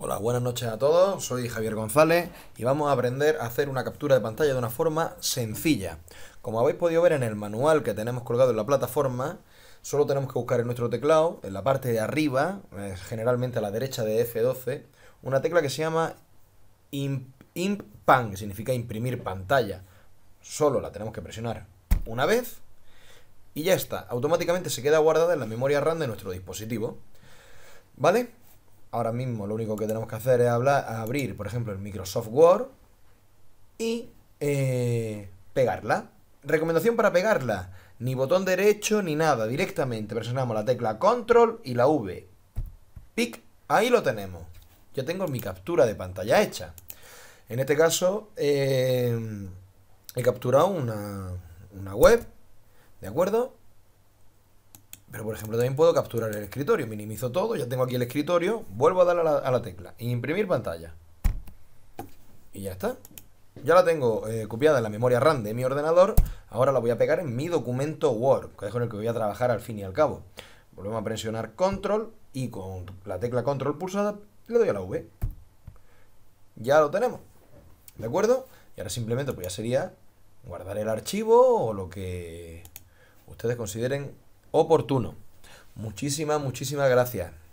Hola, buenas noches a todos, soy Javier González y vamos a aprender a hacer una captura de pantalla de una forma sencilla. Como habéis podido ver en el manual que tenemos colgado en la plataforma, solo tenemos que buscar en nuestro teclado, en la parte de arriba, eh, generalmente a la derecha de F12, una tecla que se llama imp, que significa imprimir pantalla. Solo la tenemos que presionar una vez y ya está, automáticamente se queda guardada en la memoria RAM de nuestro dispositivo. ¿Vale? ahora mismo lo único que tenemos que hacer es hablar, abrir, por ejemplo, el Microsoft Word y eh, pegarla. Recomendación para pegarla. Ni botón derecho ni nada. Directamente presionamos la tecla Control y la V. Pic. Ahí lo tenemos. Yo tengo mi captura de pantalla hecha. En este caso eh, he capturado una, una web. ¿De acuerdo? Pero por ejemplo también puedo capturar el escritorio, minimizo todo, ya tengo aquí el escritorio, vuelvo a darle a la, tecla, imprimir pantalla. Y ya está. Ya la tengo eh, copiada en la memoria RAM de mi ordenador, ahora la voy a pegar en mi documento Word, que es con el que voy a trabajar al fin y al cabo. Volvemos a presionar control y con la tecla control pulsada le doy a la V. Ya lo tenemos. ¿De acuerdo? Y ahora simplemente pues ya sería guardar el archivo o lo que ustedes consideren oportuno. Muchísimas, muchísimas gracias.